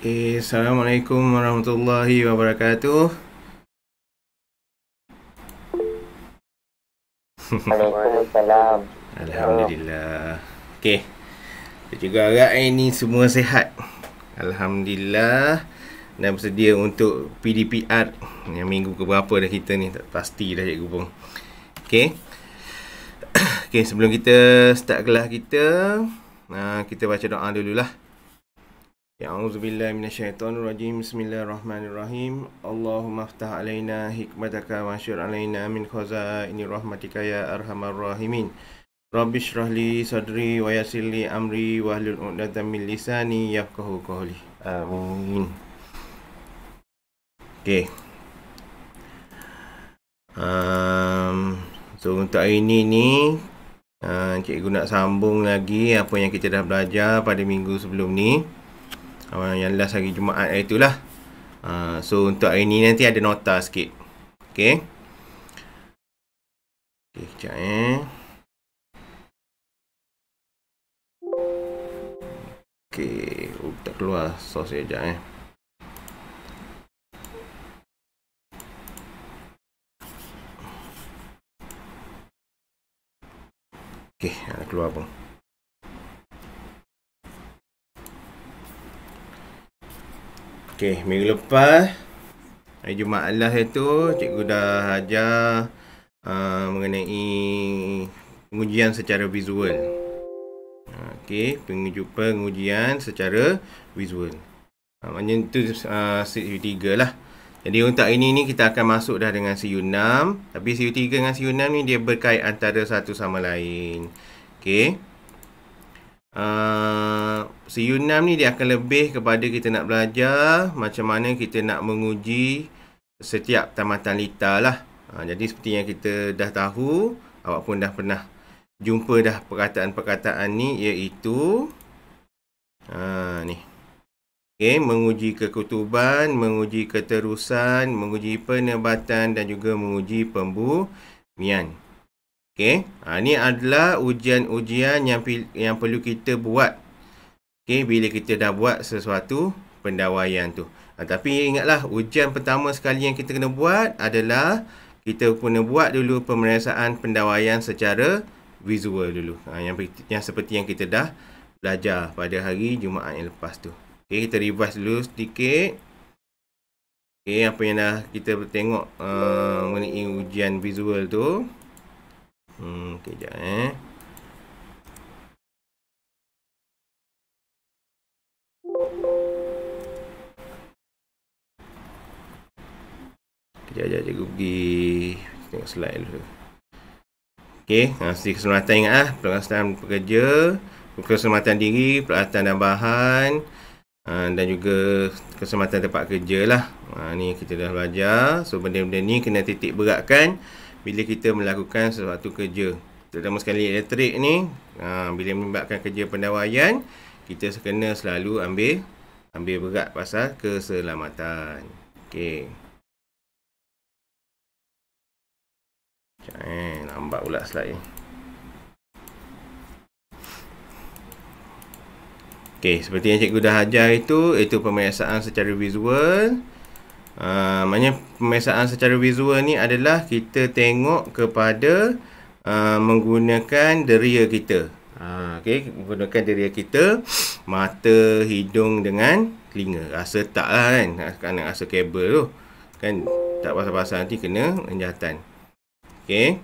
Okay, Assalamualaikum warahmatullahi wabarakatuh. Hello, salam. Alhamdulillah. Okay. Saya juga agak ini eh, semua sehat. Alhamdulillah. Dan bersedia untuk PDPR yang minggu berapa dah kita ni. Tak pasti dah cikgu pun. Okay. okay, sebelum kita start kelas kita. Uh, kita baca doa dululah. lah. Ya, A'udzu billahi minasyaitonir rajim. Bismillahirrahmanirrahim. Allahumma aftah alaina hikmataka wa syur alaina min khazaini rahmatika ya arhamar rahimin. Rabbi shrah sadri wa yassir amri wa hlul 'uqdatam min lisani yafqahu qawli. Amin. Okey. Um, so untuk hari ini ni uh, cikgu nak sambung lagi apa yang kita dah belajar pada minggu sebelum ni uh, yang last hari Jumaat hari eh, itulah. Uh, so untuk hari ni nanti ada nota sikit. Okay. Okay, sekejap eh. Okay. Oh, tak keluar sos sekejap eh. Okay, nak keluar pun. Okey, minggu lepas hari Jumaat Allah itu cikgu dah ajar uh, mengenai pengujian secara visual. Okey, pengujian pengujian secara visual. Uh, maknanya itu uh, ah, CU3 lah. Jadi untuk ini ni kita akan masuk dah dengan CU6. Tapi CU3 dengan CU6 ni dia berkait antara satu sama lain. Okey. Ah, Seunam ni dia akan lebih kepada kita nak belajar Macam mana kita nak menguji setiap tamatan lita lah ha, Jadi seperti yang kita dah tahu Awak pun dah pernah jumpa dah perkataan-perkataan ni Iaitu ha, ni. Okay, Menguji kekutuban, menguji keterusan, menguji penebatan dan juga menguji pembumian. Mian Okey, ha, ni adalah ujian-ujian yang yang perlu kita buat. Okey, bila kita dah buat sesuatu pendawaian tu. Ha, tapi ingatlah ujian pertama sekali yang kita kena buat adalah kita kena buat dulu pemeriksaan pendawaian secara visual dulu. Ha, yang, yang seperti yang kita dah belajar pada hari Jumaat yang lepas tu. Okey, kita revise dulu sedikit. Okey, apa yang dah kita tengok uh, mengenai ujian visual tu. Hmm, kejap eh. Kejap, kejap, cikgu pergi. Tengok slide dulu. Okey, asli keselamatan ingat lah. Keselamatan pekerja. Keselamatan diri, peralatan dan bahan. Ah, dan juga keselamatan tempat kerja lah. Ah, ni kita dah belajar. So, benda-benda ni kena titik beratkan. Okey bila kita melakukan sesuatu kerja terutama sekali elektrik ni ha, bila melibatkan kerja pendawaian kita kena selalu ambil ambil berat pasal keselamatan Okey. Eh, nampak pula slide ni. Okey, seperti yang cikgu dah ajar itu, itu pemeriksaan secara visual. Uh, maknanya pemeriksaan secara visual ni adalah kita tengok kepada uh, menggunakan deria kita. Uh, ah, okay, menggunakan deria kita, mata, hidung dengan telinga. Rasa tak lah kan, kerana rasa kabel tu. Kan, tak pasal-pasal nanti kena menjahatan. Okay.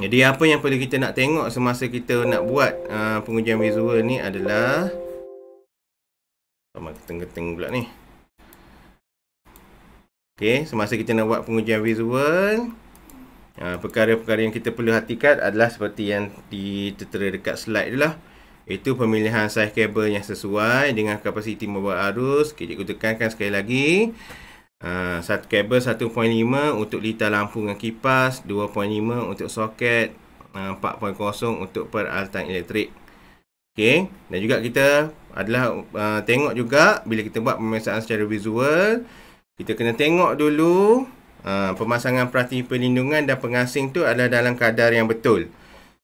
Jadi, apa yang perlu kita nak tengok semasa kita nak buat uh, pengujian visual ni adalah... Sama keteng-keteng pula ni. Okey, semasa kita nak buat pengujian visual ah, Perkara-perkara yang kita perlu hatikan adalah seperti yang ditertera dekat slide dulu lah. Itu pemilihan size kabel yang sesuai dengan kapasiti membuat arus Kita cikgu tekankan sekali lagi ah, Satu kabel 1.5 untuk litar lampu dengan kipas 2.5 untuk soket 4.0 ah, untuk peralatan elektrik Ok, dan juga kita adalah tengok juga bila kita buat pemeriksaan secara visual kita kena tengok dulu uh, pemasangan perhati perlindungan dan pengasing tu adalah dalam kadar yang betul.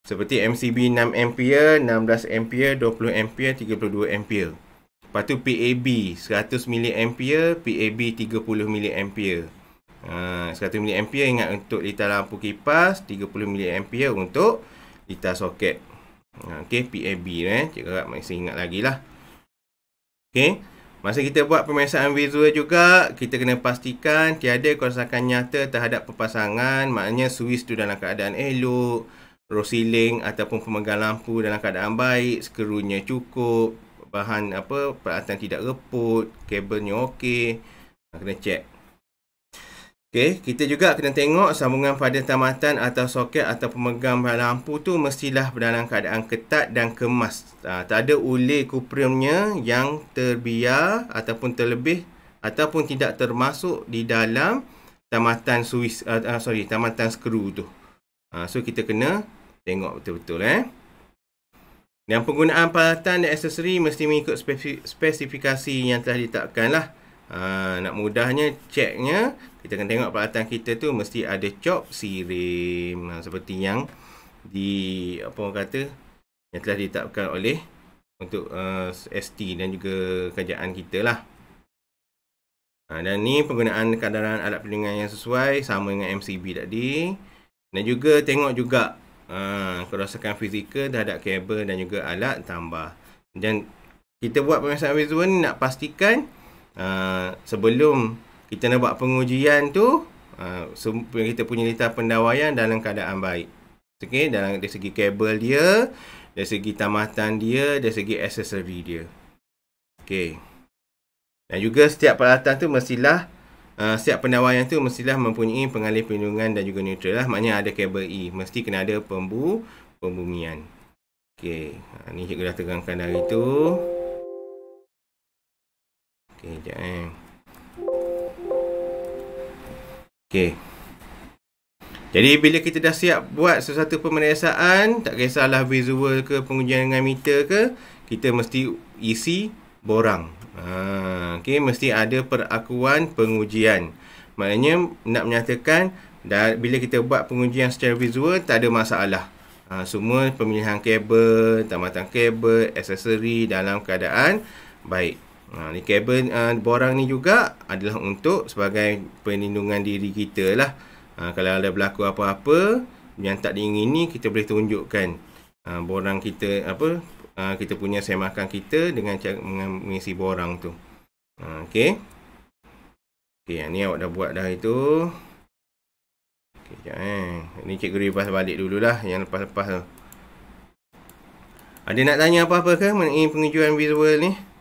Seperti MCB 6 ampere, 16 ampere, 20 ampere, 32 ampere. Lepas tu PAB 100 miliampere, PAB 30 miliampere. Ha, uh, 100 miliampere ingat untuk litar lampu kipas, 30 miliampere untuk litar soket. Uh, ha, okay, PAB eh. Cik Kakak masih ingat lagi lah. Okay. Masa kita buat pemeriksaan visual juga, kita kena pastikan tiada kerosakan nyata terhadap perpasangan, maknanya suis tu dalam keadaan elok, rosiling ataupun pemegang lampu dalam keadaan baik, skrunya cukup, bahan apa peralatan tidak reput, kabelnya okey. Kena check Okay, kita juga kena tengok sambungan pada tamatan atau soket atau pemegang lampu tu mestilah dalam keadaan ketat dan kemas. Ha, tak ada ulir kuprimnya yang terbiar ataupun terlebih ataupun tidak termasuk di dalam tamatan suis uh, eh, eh, sorry tamatan skru tu. Ha, so kita kena tengok betul-betul eh. Dan penggunaan peralatan dan aksesori mesti mengikut spesifikasi yang telah ditetapkanlah. lah. Aa, ha, nak mudahnya ceknya kita akan tengok peralatan kita tu mesti ada cop sirim ha, seperti yang di apa orang kata yang telah ditetapkan oleh untuk uh, ha, ST dan juga kerajaan kita lah. Ha, dan ni penggunaan kadaran alat perlindungan yang sesuai sama dengan MCB tadi. Dan juga tengok juga ha, kerosakan fizikal terhadap kabel dan juga alat tambah. Dan kita buat pemeriksaan visual ni nak pastikan Uh, sebelum kita nak buat pengujian tu uh, kita punya lita pendawaian dalam keadaan baik okey dalam dari segi kabel dia dari segi tamatan dia dari segi accessory dia okey dan juga setiap peralatan tu mestilah uh, setiap pendawaian tu mestilah mempunyai pengalih perlindungan dan juga neutral lah maknanya ada kabel E mesti kena ada pembu pembumian okey uh, ni cikgu dah terangkan dari itu. Okey, eh, jap eh. Okey. Jadi bila kita dah siap buat sesuatu pemeriksaan, tak kisahlah visual ke pengujian dengan meter ke, kita mesti isi borang. Ha, okay, mesti ada perakuan pengujian. Maknanya nak menyatakan dan bila kita buat pengujian secara visual tak ada masalah. Ha, semua pemilihan kabel, tambatan kabel, aksesori dalam keadaan baik. Ha, ni kabel uh, borang ni juga adalah untuk sebagai perlindungan diri kita lah. Ha, kalau ada berlaku apa-apa yang tak diingini, kita boleh tunjukkan uh, borang kita, apa, uh, kita punya semakan kita dengan mengisi borang tu. Ha, okay. Okay, yang ni awak dah buat dah itu. Okay, sekejap eh. Ni cikgu rebas balik dululah yang lepas-lepas tu. Ada nak tanya apa apakah mengenai pengejuan visual ni? Okay.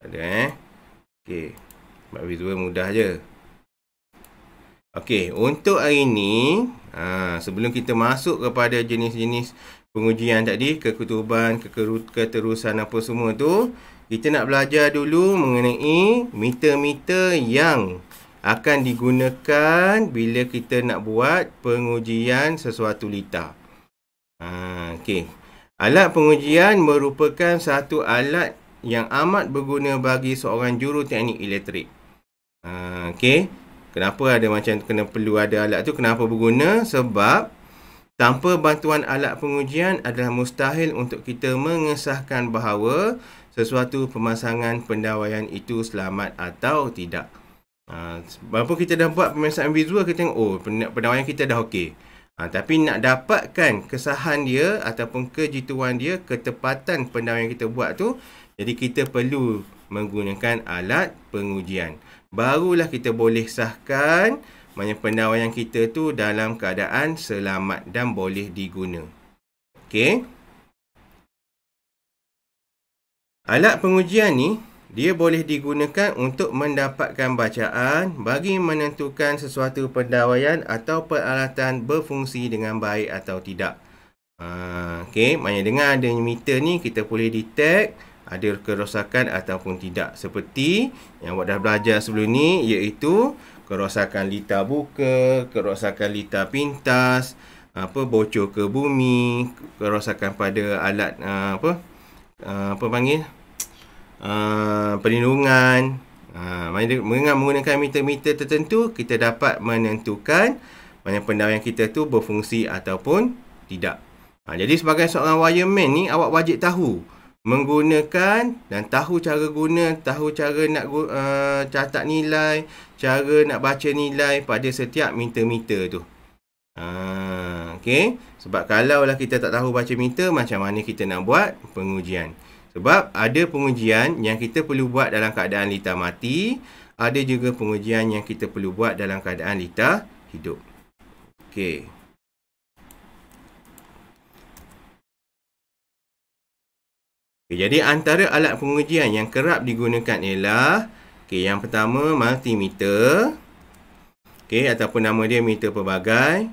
Ada eh. Okey. Buat visual mudah je. Okey, untuk hari ni, aa, ha, sebelum kita masuk kepada jenis-jenis pengujian tadi, kekutuban, keterusan apa semua tu, kita nak belajar dulu mengenai meter-meter yang akan digunakan bila kita nak buat pengujian sesuatu litar. Ha, okay, alat pengujian merupakan satu alat yang amat berguna bagi seorang juru teknik elektrik. Uh, ha, okay. Kenapa ada macam kena perlu ada alat tu? Kenapa berguna? Sebab tanpa bantuan alat pengujian adalah mustahil untuk kita mengesahkan bahawa sesuatu pemasangan pendawaian itu selamat atau tidak. Ha, walaupun kita dah buat pemeriksaan visual, kita tengok, oh, pendawaian kita dah okey. Ha, tapi nak dapatkan kesahan dia ataupun kejituan dia, ketepatan pendawaian kita buat tu, jadi kita perlu menggunakan alat pengujian. Barulah kita boleh sahkan maknanya pendawaian kita tu dalam keadaan selamat dan boleh diguna. Okey. Alat pengujian ni dia boleh digunakan untuk mendapatkan bacaan bagi menentukan sesuatu pendawaian atau peralatan berfungsi dengan baik atau tidak. Uh, Okey, Banyak dengan adanya meter ni kita boleh detect ada kerosakan ataupun tidak seperti yang awak dah belajar sebelum ni iaitu kerosakan lita buka, kerosakan lita pintas, apa bocor ke bumi, kerosakan pada alat ah, apa ah, apa panggil ah, perlindungan Ha, menggunakan meter-meter tertentu kita dapat menentukan mana pendawa yang kita tu berfungsi ataupun tidak. Ha, jadi sebagai seorang wireman ni awak wajib tahu menggunakan dan tahu cara guna, tahu cara nak uh, catat nilai, cara nak baca nilai pada setiap meter-meter tu. Uh, ah, okay. Sebab kalau lah kita tak tahu baca meter, macam mana kita nak buat pengujian. Sebab ada pengujian yang kita perlu buat dalam keadaan litar mati, ada juga pengujian yang kita perlu buat dalam keadaan litar hidup. Okay. Okay, jadi antara alat pengujian yang kerap digunakan ialah okay, yang pertama multimeter. Okay, ataupun nama dia meter pelbagai.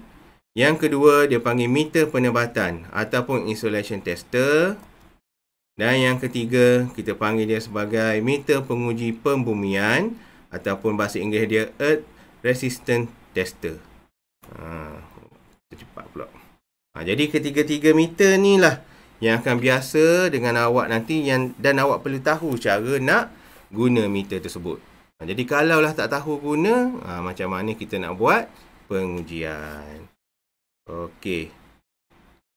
Yang kedua dia panggil meter penebatan ataupun insulation tester. Dan yang ketiga kita panggil dia sebagai meter penguji pembumian ataupun bahasa Inggeris dia earth resistant tester. Ha, cepat pula. Ha, jadi ketiga-tiga meter ni lah yang akan biasa dengan awak nanti yang dan awak perlu tahu cara nak guna meter tersebut. Ha, jadi kalaulah tak tahu guna, ha, macam mana kita nak buat pengujian. Okey.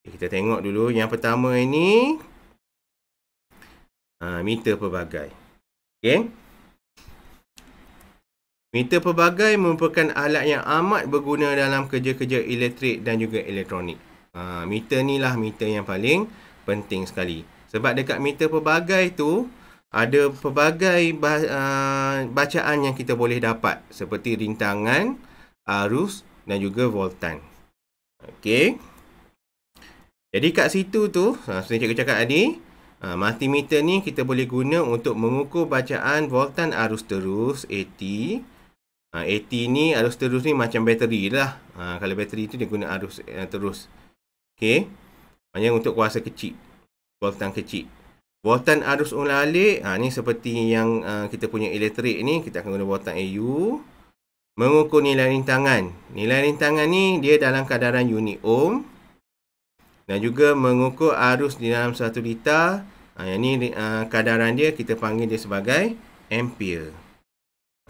Kita tengok dulu yang pertama ini ha, meter pelbagai. Okey. Meter pelbagai merupakan alat yang amat berguna dalam kerja-kerja elektrik dan juga elektronik. Ha, meter ni lah meter yang paling penting sekali. Sebab dekat meter pelbagai tu ada pelbagai uh, bacaan yang kita boleh dapat seperti rintangan, arus dan juga voltan. Okey. Jadi kat situ tu, uh, seperti cikgu cakap tadi, uh, multimeter ni kita boleh guna untuk mengukur bacaan voltan arus terus AT. Uh, AT ni arus terus ni macam bateri lah. Uh, kalau bateri tu dia guna arus uh, terus. Okey. Maksudnya untuk kuasa kecil. Voltan kecil. Voltan arus ulang alik. Ha, ni seperti yang uh, kita punya elektrik ni. Kita akan guna voltan AU. Mengukur nilai rintangan. Nilai rintangan ni dia dalam kadaran unit ohm. Dan juga mengukur arus di dalam satu liter. Ha, yang ni uh, ha, kadaran dia kita panggil dia sebagai ampere.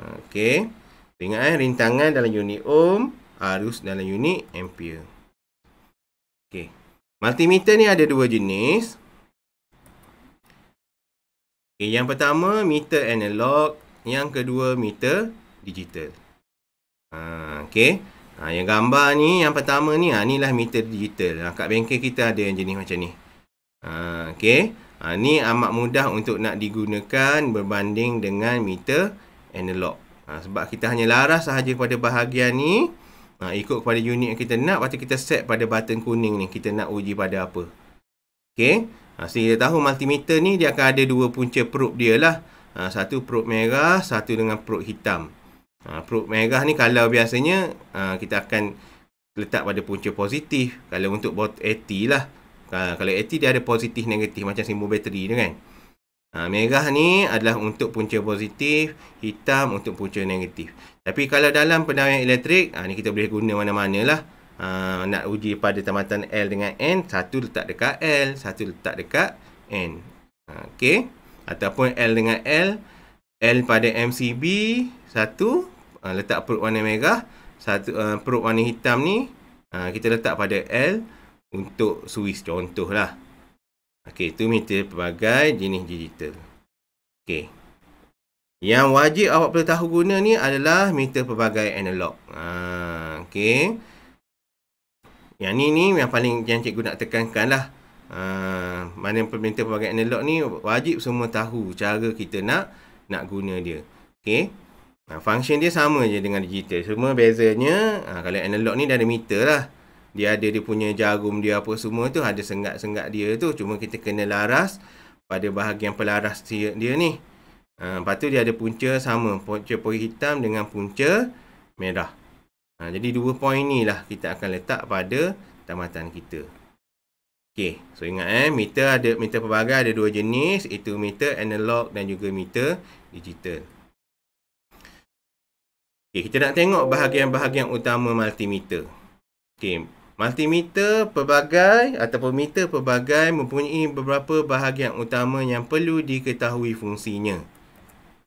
Ha, okay. Ingat eh. Rintangan dalam unit ohm. Arus dalam unit ampere. Okay. Multimeter ni ada dua jenis. Okay, yang pertama meter analog, yang kedua meter digital. Ha, okay. ha, yang gambar ni, yang pertama ni, ha, ni lah meter digital. Ha, kat bengkel kita ada yang jenis macam ni. Ha, okay. ha, ni amat mudah untuk nak digunakan berbanding dengan meter analog. Ha, sebab kita hanya laras sahaja pada bahagian ni ha, ikut kepada unit yang kita nak lepas kita set pada button kuning ni kita nak uji pada apa Okay. Ha, sehingga kita tahu multimeter ni dia akan ada dua punca probe dia lah ha, satu probe merah satu dengan probe hitam ha, probe merah ni kalau biasanya ha, kita akan letak pada punca positif kalau untuk bot 80 lah ha, kalau 80 dia ada positif negatif macam simbol bateri tu kan Ha, merah ni adalah untuk punca positif, hitam untuk punca negatif. Tapi kalau dalam penerangan elektrik, ha, ni kita boleh guna mana-mana lah. Ha, nak uji pada tamatan L dengan N, satu letak dekat L, satu letak dekat N. Ha, okay. Ataupun L dengan L, L pada MCB, satu ha, letak perut warna merah, satu uh, perut warna hitam ni ha, kita letak pada L untuk suis contohlah. lah. Okey, itu meter pelbagai jenis digital. Okey. Yang wajib awak perlu tahu guna ni adalah meter pelbagai analog. Ha, okey. Yang ni ni yang paling yang cikgu nak tekankan lah. Ha, mana meter pelbagai analog ni wajib semua tahu cara kita nak nak guna dia. Okay, Ha, function dia sama je dengan digital. Semua bezanya ha, kalau analog ni dia ada meter lah dia ada dia punya jarum dia apa semua tu ada sengat-sengat dia tu cuma kita kena laras pada bahagian pelaras dia, dia ni ha, lepas tu dia ada punca sama punca pori hitam dengan punca merah ha, jadi dua poin ni lah kita akan letak pada tamatan kita Okay, so ingat eh, meter ada meter pelbagai ada dua jenis, itu meter analog dan juga meter digital. Okay, kita nak tengok bahagian-bahagian utama multimeter. Okay, Multimeter pelbagai atau meter pelbagai mempunyai beberapa bahagian utama yang perlu diketahui fungsinya.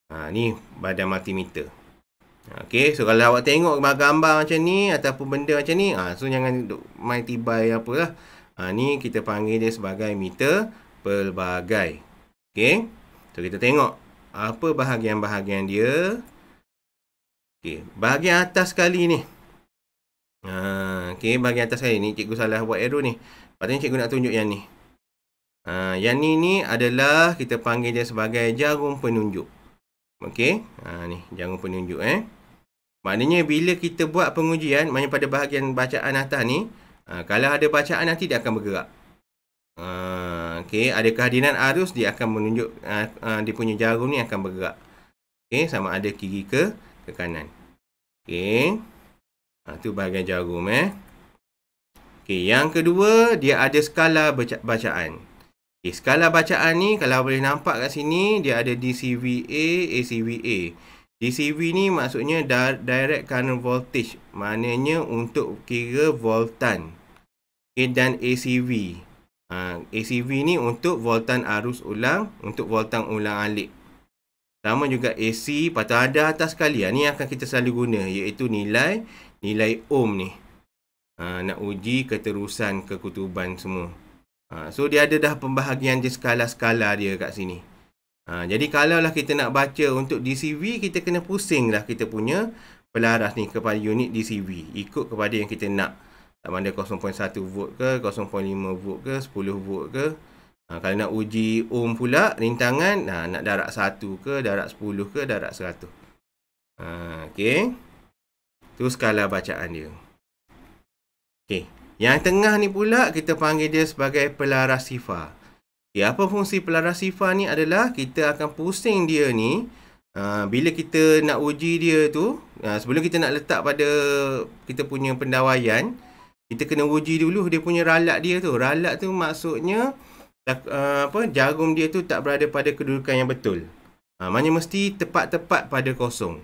Ha, ni badan multimeter. Okey, so kalau awak tengok gambar macam ni ataupun benda macam ni, ha, so jangan main tibai apalah. Ha, ni kita panggil dia sebagai meter pelbagai. Okay, so kita tengok apa bahagian-bahagian dia. Okay, bahagian atas sekali ni. Ha, okay, bahagian atas saya ni cikgu salah buat arrow ni. Patutnya cikgu nak tunjuk yang ni. Ha, yang ni ni adalah kita panggil dia sebagai jarum penunjuk. Okay. Ha, ni jarum penunjuk eh. Maknanya bila kita buat pengujian, maknanya pada bahagian bacaan atas ni, ha, kalau ada bacaan nanti dia akan bergerak. Ha, okay, ada kehadiran arus dia akan menunjuk, ha, ha, dia punya jarum ni akan bergerak. Okay, sama ada kiri ke ke kanan. Okay. Ha, tu bahagian jarum eh. Okey, yang kedua dia ada skala baca bacaan. Okay, skala bacaan ni kalau boleh nampak kat sini dia ada DCVA, ACVA. DCV ni maksudnya direct current voltage. Maknanya untuk kira voltan. Okay, dan ACV. Ha, ACV ni untuk voltan arus ulang. Untuk voltan ulang alik. Sama juga AC. Patut ada atas sekali. Ha, ni akan kita selalu guna. Iaitu nilai nilai ohm ni ha, nak uji keterusan kekutuban semua ha, so dia ada dah pembahagian je skala-skala dia kat sini ha, jadi lah kita nak baca untuk DCV kita kena pusing lah kita punya pelaras ni kepada unit DCV ikut kepada yang kita nak tak mana 0.1 volt ke 0.5 volt ke 10 volt ke Ha, kalau nak uji ohm pula rintangan ha, nak darat 1 ke darat 10 ke darat 100 ha, okay. Tu skala bacaan dia. Okey. Yang tengah ni pula kita panggil dia sebagai pelaras sifar. Okey, apa fungsi pelaras sifar ni adalah kita akan pusing dia ni uh, bila kita nak uji dia tu, uh, sebelum kita nak letak pada kita punya pendawaian, kita kena uji dulu dia punya ralat dia tu. Ralat tu maksudnya uh, apa jarum dia tu tak berada pada kedudukan yang betul. Ha, maknanya mesti tepat-tepat pada kosong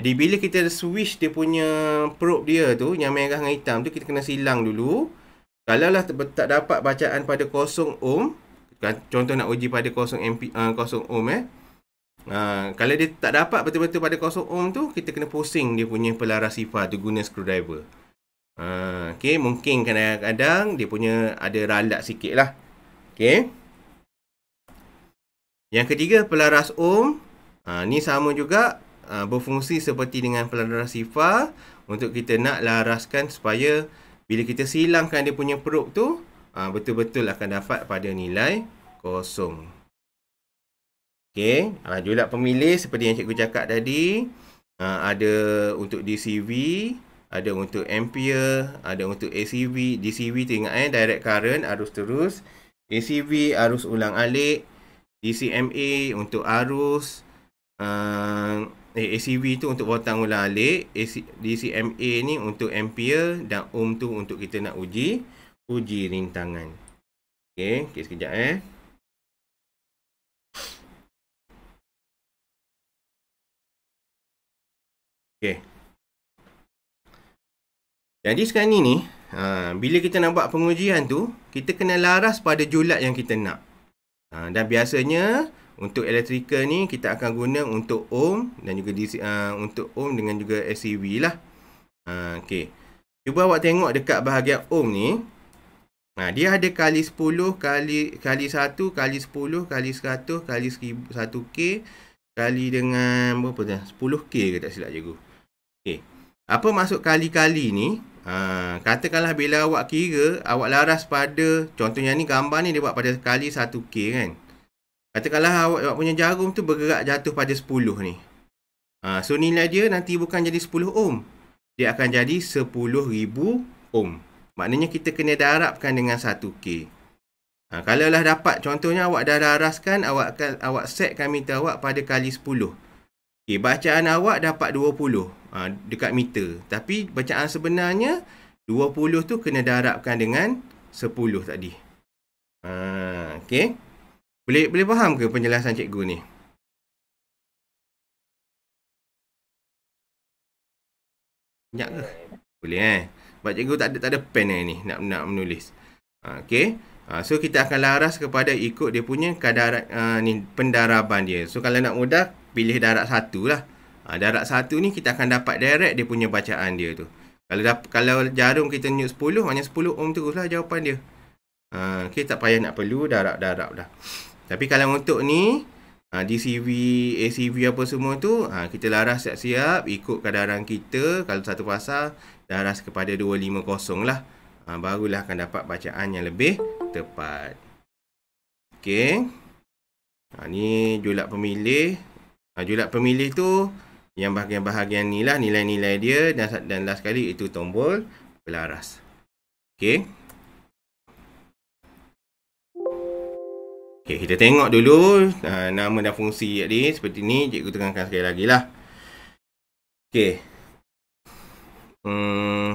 jadi bila kita switch dia punya probe dia tu yang merah dengan hitam tu kita kena silang dulu. Kalau lah tak dapat bacaan pada 0 ohm, kan, contoh nak uji pada 0 MP uh, 0 ohm eh. Uh, kalau dia tak dapat betul-betul pada 0 ohm tu kita kena pusing dia punya pelaras sifar tu guna screwdriver. Uh, ha, okay, mungkin kadang-kadang dia punya ada ralat sikit lah. Okay. Yang ketiga, pelaras ohm. Uh, ni sama juga. Uh, berfungsi seperti dengan peladaran sifar untuk kita nak laraskan supaya bila kita silangkan dia punya perut tu uh, betul-betul akan dapat pada nilai kosong. Okey, uh, jualan pemilih seperti yang cikgu cakap tadi ada untuk DCV, ada untuk ampere, ada untuk ACV. DCV tu ingat eh, direct current, arus terus. ACV, arus ulang alik. DCMA untuk arus. Uh, eh, ACV tu untuk batang ulang alik AC, DCMA ni untuk ampere dan ohm tu untuk kita nak uji uji rintangan ok, okay sekejap eh ok jadi sekarang ni ni ha, bila kita nak buat pengujian tu kita kena laras pada julat yang kita nak ha, dan biasanya untuk elektrikal ni kita akan guna untuk ohm dan juga DC, uh, ah, untuk ohm dengan juga SCV lah. Uh, ah, okay. Cuba awak tengok dekat bahagian ohm ni. Ha, dia ada kali 10, kali kali 1, kali 10, kali 100, kali 1K, kali dengan berapa tu? 10K ke tak silap cikgu. Okay. Apa maksud kali-kali ni? Ha, katakanlah bila awak kira, awak laras pada, contohnya ni gambar ni dia buat pada kali 1K kan? Katakanlah awak, awak punya jarum tu bergerak jatuh pada 10 ni. Ha, so nilai dia nanti bukan jadi 10 ohm. Dia akan jadi 10,000 ohm. Maknanya kita kena darabkan dengan 1K. Ha, kalau lah dapat contohnya awak dah daraskan, awak akan, awak setkan meter awak pada kali 10. Okay, bacaan awak dapat 20 ha, dekat meter. Tapi bacaan sebenarnya 20 tu kena darabkan dengan 10 tadi. Ha, okay. Boleh boleh faham ke penjelasan cikgu ni? Banyak ke? Boleh eh. Sebab cikgu tak ada tak ada pen eh, ni nak nak menulis. Ha, okay. Ha, so kita akan laras kepada ikut dia punya kadar uh, ha, ni pendaraban dia. So kalau nak mudah pilih darab satu lah. Ha, darab satu ni kita akan dapat direct dia punya bacaan dia tu. Kalau dap, kalau jarum kita nyut 10, hanya 10 ohm teruslah jawapan dia. Ha, okay, tak payah nak perlu darab-darab dah. Tapi kalau untuk ni ha, ah, DCV, ACV apa semua tu ha, Kita laras siap-siap Ikut kadaran kita Kalau satu pasal Laras kepada 250 lah ha, Barulah akan dapat bacaan yang lebih tepat Okay ha, Ni julat pemilih ha, Julat pemilih tu Yang bahagian-bahagian ni lah Nilai-nilai dia dan, dan last kali itu tombol Pelaras Okay Okey, kita tengok dulu uh, nama dan fungsi tadi seperti ni. Cikgu terangkan sekali lagi lah. Okey. Hmm.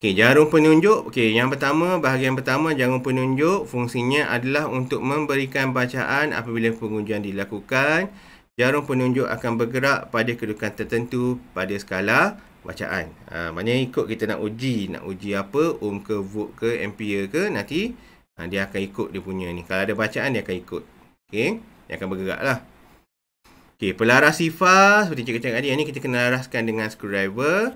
Okey, jarum penunjuk. Okey, yang pertama, bahagian pertama jarum penunjuk fungsinya adalah untuk memberikan bacaan apabila pengujian dilakukan. Jarum penunjuk akan bergerak pada kedudukan tertentu pada skala bacaan. Ha, maknanya ikut kita nak uji. Nak uji apa? Ohm ke, volt ke, ampere ke? Nanti ha, Dia akan ikut dia punya ni Kalau ada bacaan dia akan ikut Okay Dia akan bergerak lah Okay Pelaras sifar Seperti cikgu cakap tadi Yang ni kita kena laraskan dengan screwdriver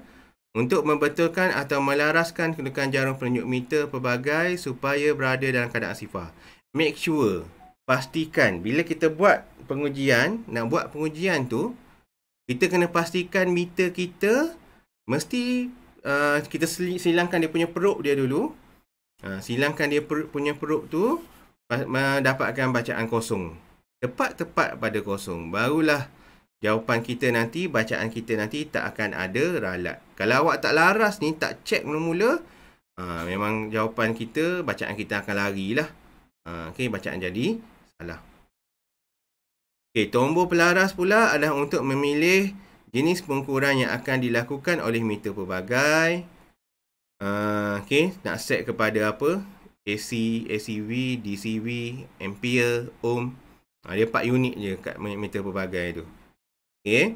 Untuk membetulkan atau melaraskan kedudukan jarum penunjuk meter pelbagai Supaya berada dalam keadaan sifar Make sure Pastikan Bila kita buat pengujian Nak buat pengujian tu Kita kena pastikan meter kita Mesti uh, kita silangkan dia punya perut dia dulu Ha, silangkan dia perut, punya perut tu mendapatkan bacaan kosong. Tepat-tepat pada kosong. Barulah jawapan kita nanti, bacaan kita nanti tak akan ada ralat. Kalau awak tak laras ni, tak cek mula-mula, ha, memang jawapan kita, bacaan kita akan larilah. Ha, okay, bacaan jadi salah. Okay, tombol pelaras pula adalah untuk memilih jenis pengukuran yang akan dilakukan oleh meter pelbagai. Ah, okay, nak set kepada apa? AC, ACV, DCV, Ampere, Ohm. Uh, ah, dia 4 unit je kat meter pelbagai tu. Okay.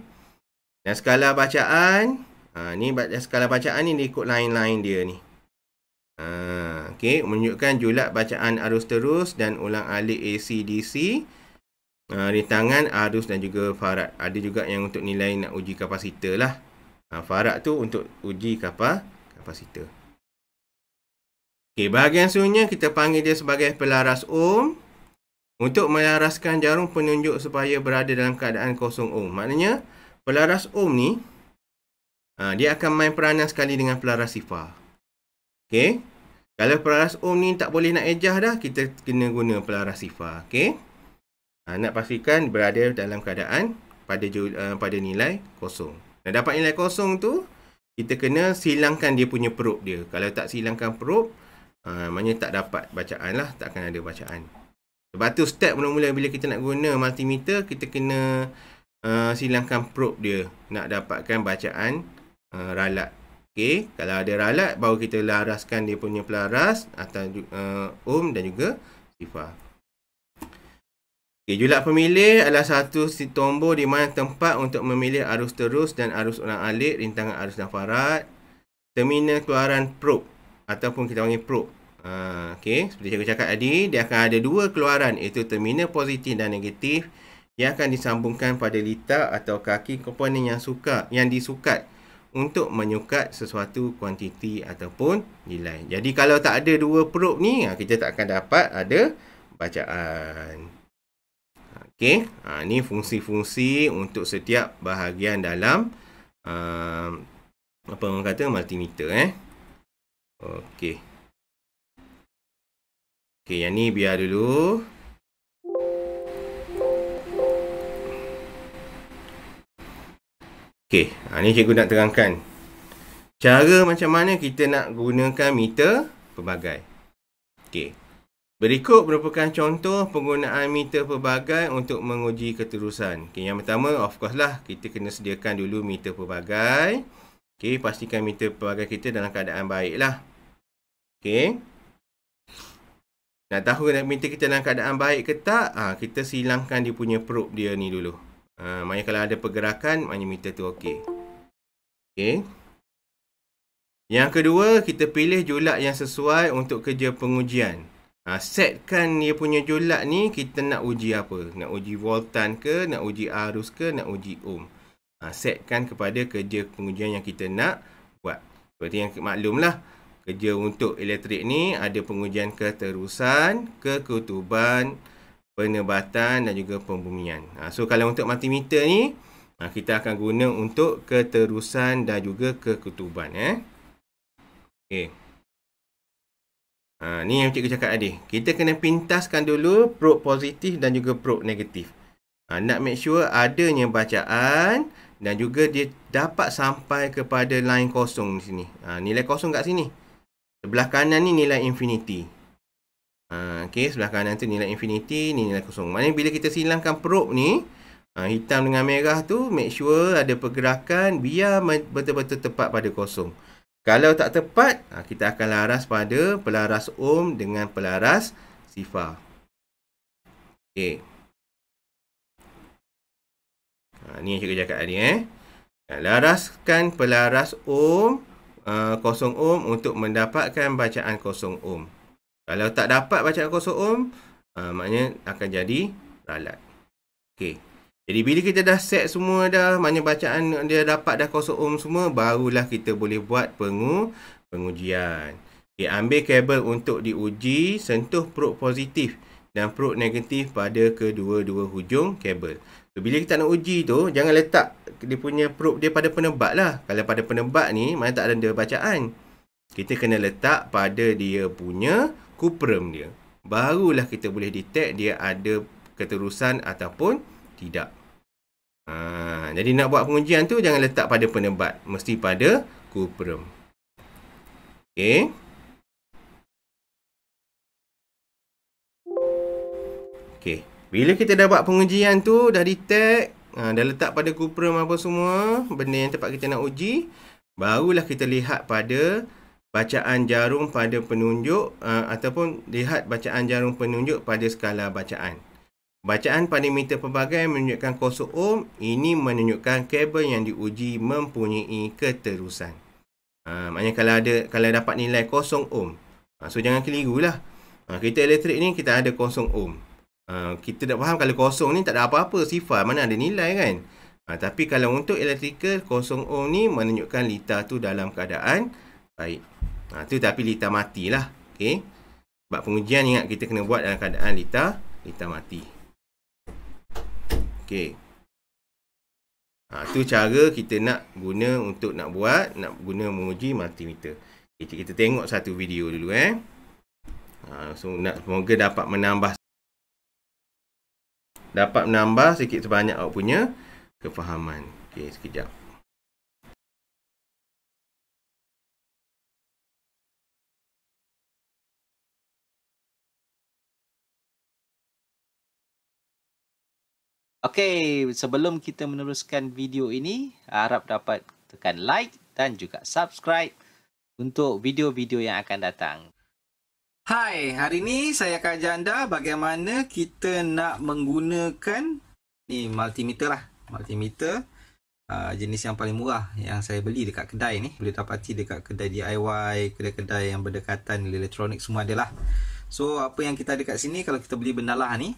Dan skala bacaan. Uh, ni skala bacaan ni dia ikut line-line dia ni. Uh, okay. Menunjukkan julat bacaan arus terus dan ulang alik AC, DC. Uh, rintangan, arus dan juga farad. Ada juga yang untuk nilai nak uji kapasitor lah. Uh, farad tu untuk uji kapasitor kapasitor. Okey, bahagian seterusnya kita panggil dia sebagai pelaras ohm. Untuk melaraskan jarum penunjuk supaya berada dalam keadaan kosong ohm. Maknanya, pelaras ohm ni, ha, dia akan main peranan sekali dengan pelaras sifar. Okey. Kalau pelaras ohm ni tak boleh nak ejah dah, kita kena guna pelaras sifar. Okey. Ha, nak pastikan berada dalam keadaan pada, uh, pada nilai kosong. Dan dapat nilai kosong tu, kita kena silangkan dia punya perut dia. Kalau tak silangkan perut, uh, maknanya tak dapat bacaan lah. Tak akan ada bacaan. Lepas tu step mula-mula bila kita nak guna multimeter, kita kena uh, silangkan probe dia. Nak dapatkan bacaan uh, ralat. Okay. Kalau ada ralat, baru kita laraskan dia punya pelaras atau uh, ohm dan juga sifar. Okay, julat pemilih adalah satu tombol di mana tempat untuk memilih arus terus dan arus ulang alik rintangan arus nafarat. Terminal keluaran probe ataupun kita panggil probe. Uh, ha, okay. Seperti yang saya cakap tadi, dia akan ada dua keluaran iaitu terminal positif dan negatif yang akan disambungkan pada lita atau kaki komponen yang suka yang disukat untuk menyukat sesuatu kuantiti ataupun nilai. Jadi kalau tak ada dua probe ni, ha, kita tak akan dapat ada bacaan. Okey, ha, ni fungsi-fungsi untuk setiap bahagian dalam uh, apa orang kata multimeter eh. Okey. Okey, yang ni biar dulu. Okey, ha, ni cikgu nak terangkan. Cara macam mana kita nak gunakan meter pelbagai. Okey. Berikut merupakan contoh penggunaan meter pelbagai untuk menguji keterusan. Okay, yang pertama, of course lah, kita kena sediakan dulu meter pelbagai. Okay, pastikan meter pelbagai kita dalam keadaan baik lah. Okay. Nak tahu meter kita dalam keadaan baik ke tak, ha, kita silangkan dia punya probe dia ni dulu. Ha, maknanya kalau ada pergerakan, maknanya meter tu okey. Okay. Yang kedua, kita pilih julat yang sesuai untuk kerja pengujian ha, setkan dia punya jolak ni kita nak uji apa nak uji voltan ke nak uji arus ke nak uji ohm ha, setkan kepada kerja pengujian yang kita nak buat seperti yang maklumlah kerja untuk elektrik ni ada pengujian keterusan kekutuban penebatan dan juga pembumian ha, so kalau untuk multimeter ni ha, kita akan guna untuk keterusan dan juga kekutuban eh okey Ha, ni yang cikgu cakap tadi. Kita kena pintaskan dulu probe positif dan juga probe negatif. Ha, nak make sure adanya bacaan dan juga dia dapat sampai kepada line kosong di sini. Ha, nilai kosong kat sini. Sebelah kanan ni nilai infinity. Ha, okay, sebelah kanan tu nilai infinity, ni nilai kosong. Maknanya bila kita silangkan probe ni, ha, hitam dengan merah tu, make sure ada pergerakan biar betul-betul tepat pada kosong. Kalau tak tepat, ha, kita akan laras pada pelaras ohm dengan pelaras sifa. Okey. Ha, ni yang cikgu cakap tadi eh. Laraskan pelaras ohm, eh, kosong uh, untuk mendapatkan bacaan kosong ohm. Kalau tak dapat bacaan kosong ohm, uh, eh, maknanya akan jadi ralat. Okey. Jadi bila kita dah set semua dah, mana bacaan dia dapat dah kosong ohm semua, barulah kita boleh buat pengu pengujian. Okay, ambil kabel untuk diuji, sentuh probe positif dan probe negatif pada kedua-dua hujung kabel. So, bila kita nak uji tu, jangan letak dia punya probe dia pada penebat lah. Kalau pada penebat ni, mana tak ada dia bacaan. Kita kena letak pada dia punya kuprem dia. Barulah kita boleh detect dia ada keterusan ataupun tidak. Ha, jadi nak buat pengujian tu jangan letak pada penebat. Mesti pada kuprum. Okay. Okey. Bila kita dah buat pengujian tu, dah detect, ha, dah letak pada kuprum apa semua, benda yang tempat kita nak uji, barulah kita lihat pada bacaan jarum pada penunjuk uh, ataupun lihat bacaan jarum penunjuk pada skala bacaan Bacaan pada meter pelbagai menunjukkan kosong ohm ini menunjukkan kabel yang diuji mempunyai keterusan. Ha, maknanya kalau ada kalau dapat nilai kosong ohm. Ha, so jangan kelirulah. Ha, kereta elektrik ni kita ada kosong ohm. Ha, kita tak faham kalau kosong ni tak ada apa-apa sifar mana ada nilai kan. Ha, tapi kalau untuk elektrikal kosong ohm ni menunjukkan litar tu dalam keadaan baik. Ha, tu tapi litar matilah. Okay. Sebab pengujian ingat kita kena buat dalam keadaan litar, litar mati. Okey. Ha, tu cara kita nak guna untuk nak buat, nak guna menguji multimeter. Kita, kita tengok satu video dulu eh. Ha, so, nak, semoga dapat menambah. Dapat menambah sikit sebanyak awak punya kefahaman. Okey, sekejap. Okey, sebelum kita meneruskan video ini, harap dapat tekan like dan juga subscribe untuk video-video yang akan datang. Hai, hari ini saya akan ajar anda bagaimana kita nak menggunakan ni multimeter lah. Multimeter uh, jenis yang paling murah yang saya beli dekat kedai ni. Boleh dapati dekat kedai DIY, kedai-kedai yang berdekatan elektronik semua adalah. So, apa yang kita ada kat sini kalau kita beli benda lah ni,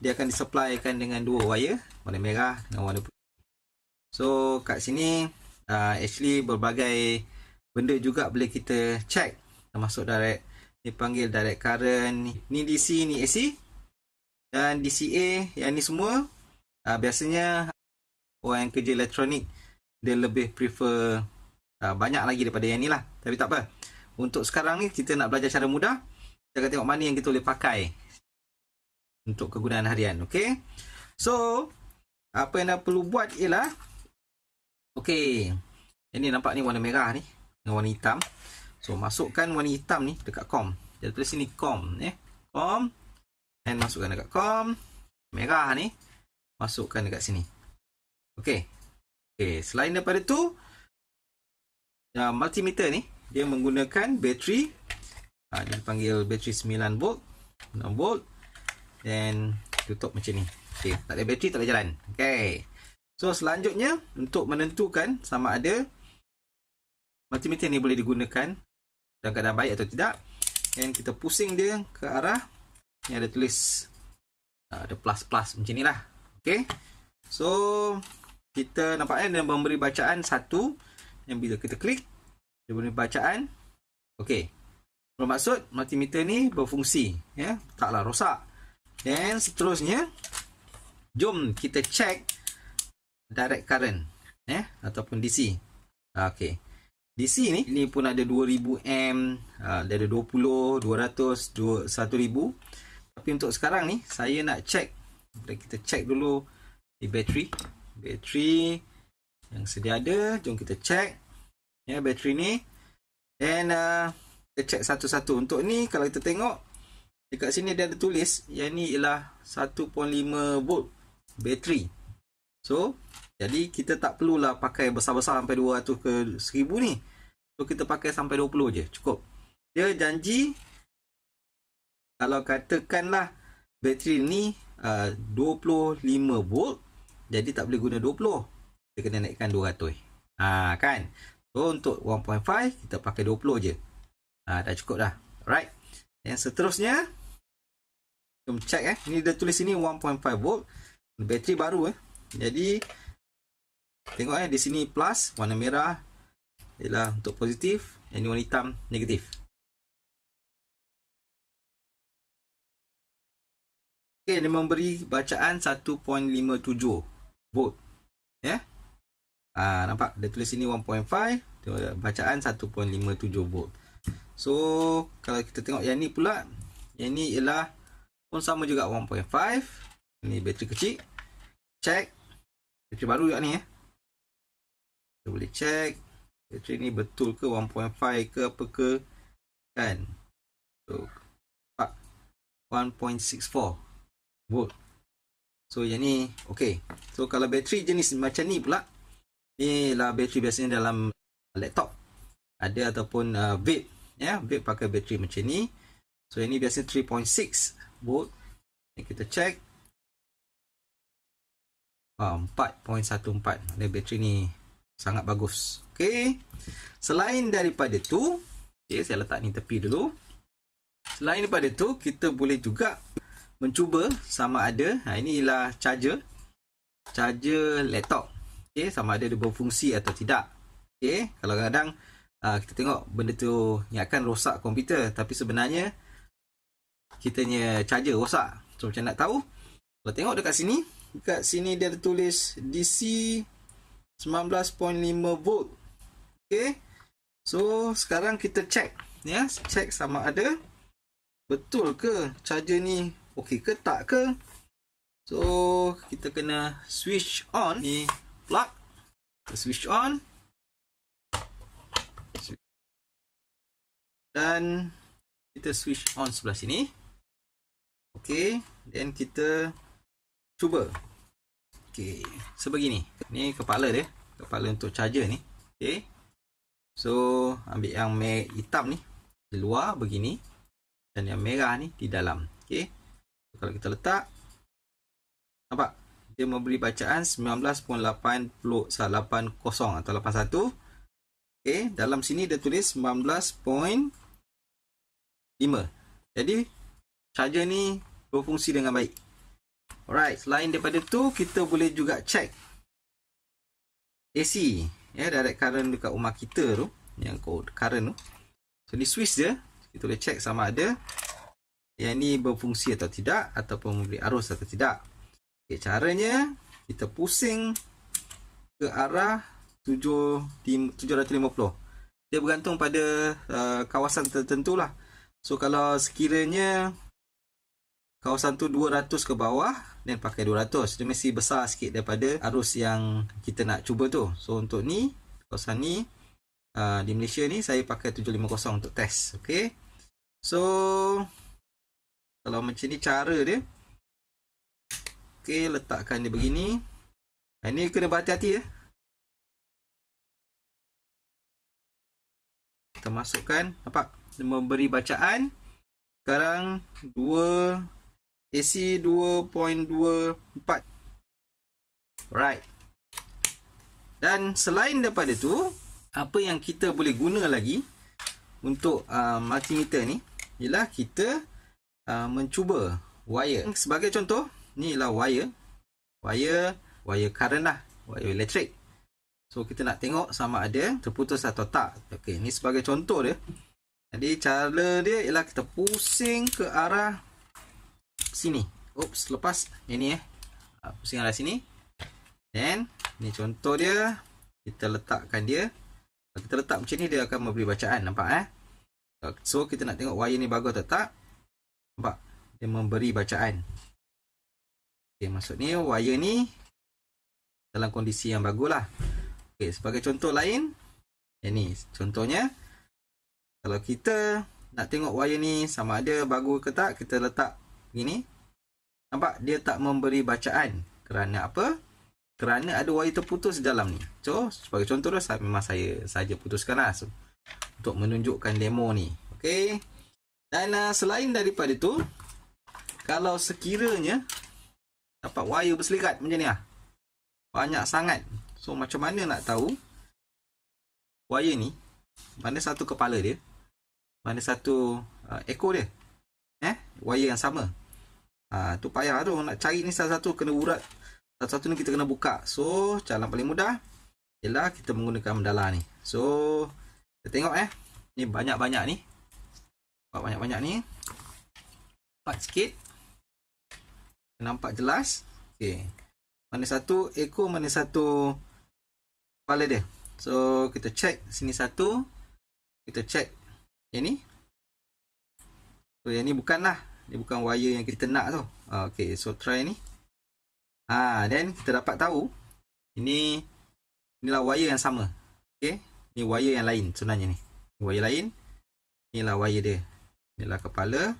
dia akan disupplykan dengan dua wire warna merah dan warna putih so kat sini uh, actually berbagai benda juga boleh kita check termasuk direct ni panggil direct current ni DC ni AC dan DCA yang ni semua uh, biasanya orang yang kerja elektronik dia lebih prefer uh, banyak lagi daripada yang ni lah tapi tak apa untuk sekarang ni kita nak belajar cara mudah kita akan tengok mana yang kita boleh pakai untuk kegunaan harian okey so apa yang anda perlu buat ialah okey ini nampak ni warna merah ni dengan warna hitam so masukkan warna hitam ni dekat com dia tulis sini com eh com and masukkan dekat com merah ni masukkan dekat sini okey okey selain daripada tu ya uh, multimeter ni dia menggunakan bateri uh, dia panggil bateri 9 volt 6 volt Then tutup macam ni. Okay. Tak ada bateri tak ada jalan. Okay. So selanjutnya untuk menentukan sama ada multimeter ni boleh digunakan dalam keadaan baik atau tidak. Then kita pusing dia ke arah ni ada tulis ah, ada plus-plus macam ni lah. Okay. So kita nampak kan dia memberi bacaan satu yang bila kita klik dia memberi bacaan Okey. Bermaksud multimeter ni berfungsi ya, taklah rosak. Dan seterusnya Jom kita cek Direct current eh Ataupun DC ah, okay. DC ni Ini pun ada 2000M ah, Dia ada 20, 200, 1000 Tapi untuk sekarang ni Saya nak cek, Kita cek dulu Di bateri Bateri Yang sedia ada Jom kita cek, Ya yeah, bateri ni And uh, ah, Kita check satu-satu Untuk ni kalau kita tengok Dekat sini dia ada tulis yang ni ialah 1.5 volt bateri. So, jadi kita tak perlulah pakai besar-besar sampai 200 ke 1000 ni. So, kita pakai sampai 20 je. Cukup. Dia janji kalau katakanlah bateri ni uh, 25 volt jadi tak boleh guna 20 kita kena naikkan 200 ha, kan so untuk 1.5 kita pakai 20 je ha, dah cukup dah right yang seterusnya Jom check eh Ini dia tulis sini 1.5 volt Bateri baru eh Jadi Tengok eh Di sini plus Warna merah Ialah untuk positif Yang ni warna hitam Negatif Ok dia memberi bacaan 1.57 volt Ya yeah? Ah Nampak dia tulis sini 1.5 Bacaan 1.57 volt So kalau kita tengok yang ni pula Yang ni ialah pun sama juga 1.5 Ini bateri kecil Check Bateri baru juga ni eh. Kita boleh check Bateri ni betul ke 1.5 ke apa ke Kan So 1.64 volt So yang ni ok So kalau bateri jenis macam ni pula Ni lah bateri biasanya dalam laptop Ada ataupun uh, vape ya yeah, pakai bateri macam ni so ini biasa 3.6 volt ni kita check ah uh, 4.14 ni bateri ni sangat bagus okey selain daripada tu okey saya letak ni tepi dulu selain daripada tu kita boleh juga mencuba sama ada ha ialah charger charger laptop okey sama ada dia berfungsi atau tidak okey kalau kadang, -kadang uh, kita tengok benda tu niatkan rosak komputer tapi sebenarnya kita punya charger rosak so macam nak tahu kalau tengok dekat sini dekat sini dia ada tulis DC 19.5 volt ok so sekarang kita check ya yeah, check sama ada betul ke charger ni ok ke tak ke so kita kena switch on ni plug switch on dan kita switch on sebelah sini ok then kita cuba ok sebegini ni kepala dia kepala untuk charger ni ok so ambil yang hitam ni di luar begini dan yang merah ni di dalam ok so, kalau kita letak nampak dia memberi bacaan 19.80 atau 81 ok dalam sini dia tulis 19.80 5 Jadi Charger ni Berfungsi dengan baik Alright Selain daripada tu Kita boleh juga check AC Ya yeah, direct current dekat rumah kita tu Yang code current tu So ni switch dia Kita boleh check sama ada Yang ni berfungsi atau tidak Ataupun memberi arus atau tidak Okay caranya Kita pusing Ke arah 7, 750 Dia bergantung pada uh, Kawasan tertentu lah So kalau sekiranya kawasan tu 200 ke bawah dan pakai 200 dia mesti besar sikit daripada arus yang kita nak cuba tu. So untuk ni kawasan ni uh, di Malaysia ni saya pakai 750 untuk test. Okay. So kalau macam ni cara dia okay letakkan dia begini. Ini ah, kena berhati-hati ya. Kita masukkan nampak memberi bacaan sekarang 2 AC 2.24 Alright Dan selain daripada tu Apa yang kita boleh guna lagi Untuk uh, multimeter ni Ialah kita uh, Mencuba wire Sebagai contoh Ni ialah wire Wire Wire current lah Wire elektrik So kita nak tengok sama ada terputus atau tak Okay ni sebagai contoh dia jadi cara dia ialah kita pusing ke arah sini. Oops, lepas ini eh. Ah, pusing arah sini. Then ni contoh dia kita letakkan dia. Kalau kita letak macam ni dia akan memberi bacaan nampak eh. So kita nak tengok wire ni bagus atau tak. Nampak dia memberi bacaan. maksud ni wire ni dalam kondisi yang bagus lah. Okey, sebagai contoh lain, ini contohnya kalau kita nak tengok wire ni sama ada bagus ke tak kita letak gini, nampak dia tak memberi bacaan kerana apa kerana ada wire terputus dalam ni so sebagai contoh lah memang saya saja putuskan lah so, untuk menunjukkan demo ni Okay, dan uh, selain daripada tu kalau sekiranya dapat wire berselikat macam ni lah banyak sangat so macam mana nak tahu wire ni mana satu kepala dia mana satu uh, ekor dia eh wire yang sama ah uh, tu payah tu nak cari ni salah satu kena urat salah satu ni kita kena buka so cara paling mudah ialah kita menggunakan mandala ni so kita tengok eh ni banyak-banyak ni banyak-banyak ni cepat sikit nampak jelas okey mana satu ekor mana satu kepala dia so kita check sini satu kita check yang ni So yang ni bukan lah Dia bukan wire yang kita nak tu ah, Ok so try ni ha, Then kita dapat tahu Ini Inilah wire yang sama Ok Ni wire yang lain sebenarnya ni Wire lain Inilah wire dia Inilah kepala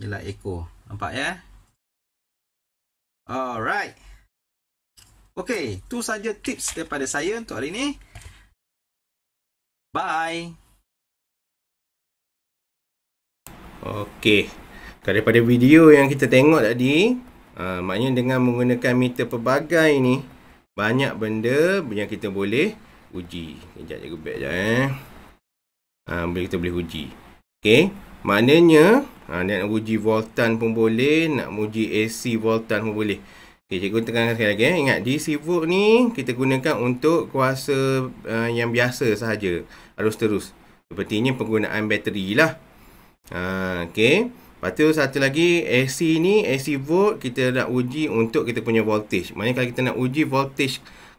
Inilah ekor Nampak ya Alright Ok tu saja tips daripada saya untuk hari ni Bye Okey. Daripada video yang kita tengok tadi, uh, maknanya dengan menggunakan meter pelbagai ni, banyak benda yang kita boleh uji. Sekejap cikgu beg sekejap eh. Uh, kita boleh uji. Okey. Maknanya, uh, nak uji voltan pun boleh, nak uji AC voltan pun boleh. Okey, cikgu tekankan sekali lagi eh. Ingat, DC volt ni kita gunakan untuk kuasa uh, yang biasa sahaja. Harus terus. Sepertinya penggunaan bateri lah. Ha, okay. Lepas tu satu lagi AC ni, AC volt kita nak uji untuk kita punya voltage. Maksudnya kalau kita nak uji voltage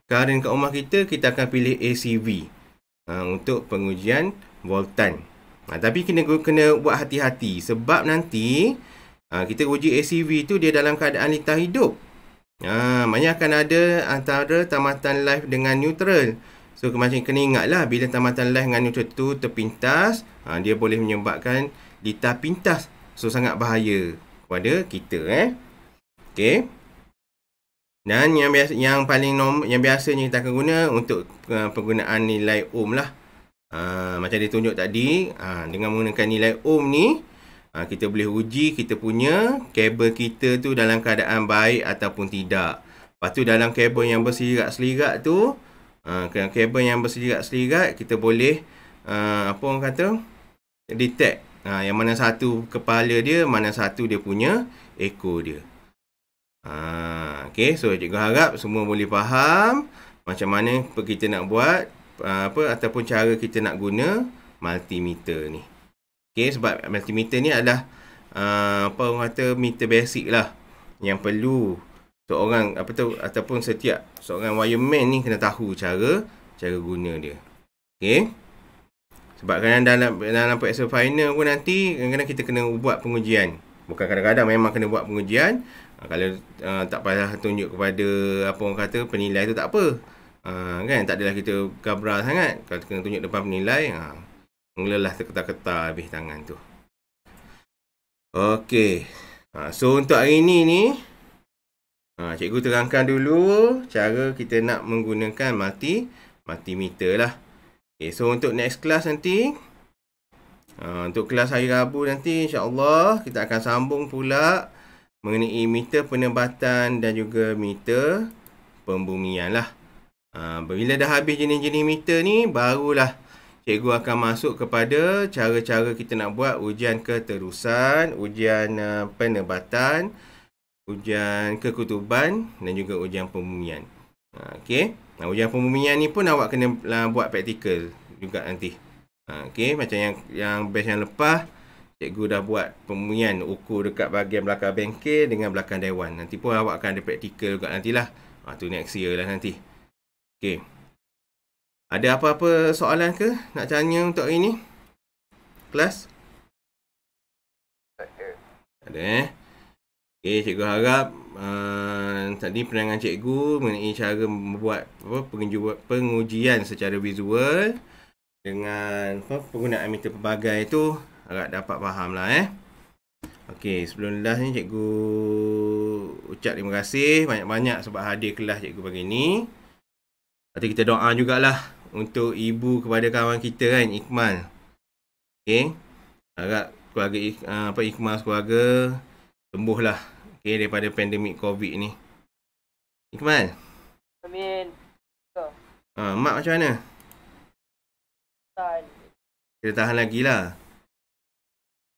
karen kat rumah kita, kita akan pilih ACV. Ha, untuk pengujian voltan. Ha, tapi kena, kena buat hati-hati sebab nanti ha, kita uji ACV tu dia dalam keadaan litar hidup. Ha, maknanya akan ada antara tamatan live dengan neutral. So macam kena ingatlah bila tamatan live dengan neutral tu terpintas, ha, dia boleh menyebabkan litar pintas. So, sangat bahaya kepada kita eh. Okay. Dan yang biasa, yang paling norm, yang biasanya kita akan guna untuk uh, penggunaan nilai ohm lah. Uh, macam dia tunjuk tadi, uh, dengan menggunakan nilai ohm ni, uh, kita boleh uji kita punya kabel kita tu dalam keadaan baik ataupun tidak. Lepas tu dalam kabel yang berselirat-selirat tu, uh, kabel yang berselirat-selirat, kita boleh uh, apa orang kata, detect ha, Yang mana satu kepala dia Mana satu dia punya ekor dia ha, Okay so cikgu harap semua boleh faham Macam mana kita nak buat ha, apa Ataupun cara kita nak guna multimeter ni Okay sebab multimeter ni adalah ha, Apa orang kata meter basic lah Yang perlu seorang apa tu ataupun setiap seorang wireman ni kena tahu cara cara guna dia Okay. Sebab kadang dalam dalam PSL final pun nanti kadang-kadang kita kena buat pengujian. Bukan kadang-kadang memang kena buat pengujian. Uh, kalau uh, tak payah tunjuk kepada apa orang kata penilai tu tak apa. Uh, kan tak adalah kita gabra sangat kalau kena tunjuk depan penilai ha uh, mengelah terketar-ketar habis tangan tu. Okey. Uh, so untuk hari ini ni uh, cikgu terangkan dulu cara kita nak menggunakan multi multimeter lah. Okay, so untuk next class nanti uh, Untuk kelas hari Rabu nanti InsyaAllah kita akan sambung pula Mengenai meter penebatan dan juga meter pembumian lah uh, ah, Bila dah habis jenis-jenis meter ni Barulah cikgu akan masuk kepada Cara-cara kita nak buat ujian keterusan Ujian uh, ah, penebatan Ujian kekutuban dan juga ujian pembumian uh, Okay Nah, ha, ujian pembumian ni pun awak kena uh, buat praktikal juga nanti. Uh, ha, okay, macam yang yang batch yang lepas, cikgu dah buat pembumian ukur dekat bahagian belakang bengkel dengan belakang dewan. Nanti pun awak akan ada praktikal juga nantilah. Ha, uh, tu next year lah nanti. Okay. Ada apa-apa soalan ke nak tanya untuk hari ni? Kelas? Ada eh? Okay, cikgu harap uh, tadi penerangan cikgu mengenai cara membuat apa, pengujian secara visual dengan apa, penggunaan meter pelbagai itu agak dapat faham lah eh. Okey, sebelum last ni cikgu ucap terima kasih banyak-banyak sebab hadir kelas cikgu pagi ni. Nanti kita doa jugalah untuk ibu kepada kawan kita kan, Iqmal. Okey. Agak keluarga uh, apa Iqmal keluarga sembuh lah okay, daripada pandemik COVID ni. Ikhmal. Amin. Ha, mak macam mana? Tahan. Kita tahan lagi lah.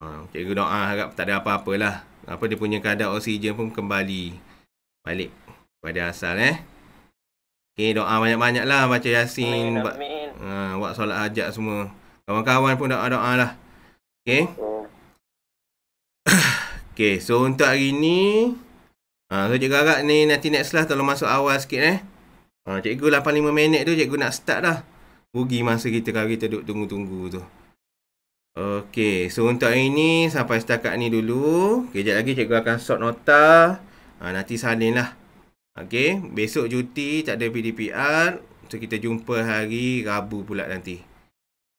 Ha, cikgu doa harap tak ada apa-apa lah. Apa dia punya kadar oksigen pun kembali. Balik pada asal eh. Okay, doa banyak-banyak lah. Baca Yasin. Amin. Amin. Ha, solat hajat semua. Kawan-kawan pun doa-doa lah. Okay. Okay. Okay, so untuk hari ni ha, So cikgu harap ni nanti next lah Tolong masuk awal sikit eh ha, Cikgu 85 minit tu cikgu nak start dah Rugi masa kita kalau kita duduk tunggu-tunggu tu Okay, so untuk hari ni Sampai setakat ni dulu Kejap lagi cikgu akan sort nota ha, Nanti salin lah Okay, besok cuti tak ada PDPR So kita jumpa hari Rabu pula nanti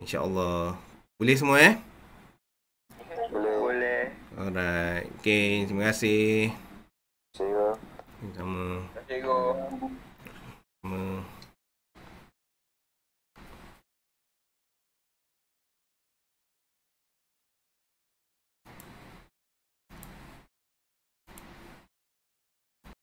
InsyaAllah Boleh semua eh? Alright. Okay. Terima kasih. Terima kasih. Sama. Terima kasih.